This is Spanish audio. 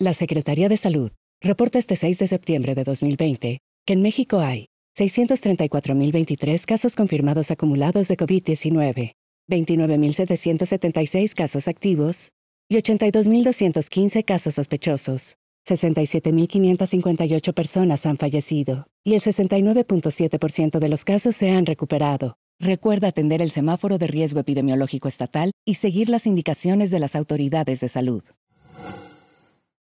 La Secretaría de Salud reporta este 6 de septiembre de 2020 que en México hay 634.023 casos confirmados acumulados de COVID-19, 29.776 casos activos y 82.215 casos sospechosos. 67.558 personas han fallecido y el 69.7% de los casos se han recuperado. Recuerda atender el semáforo de riesgo epidemiológico estatal y seguir las indicaciones de las autoridades de salud.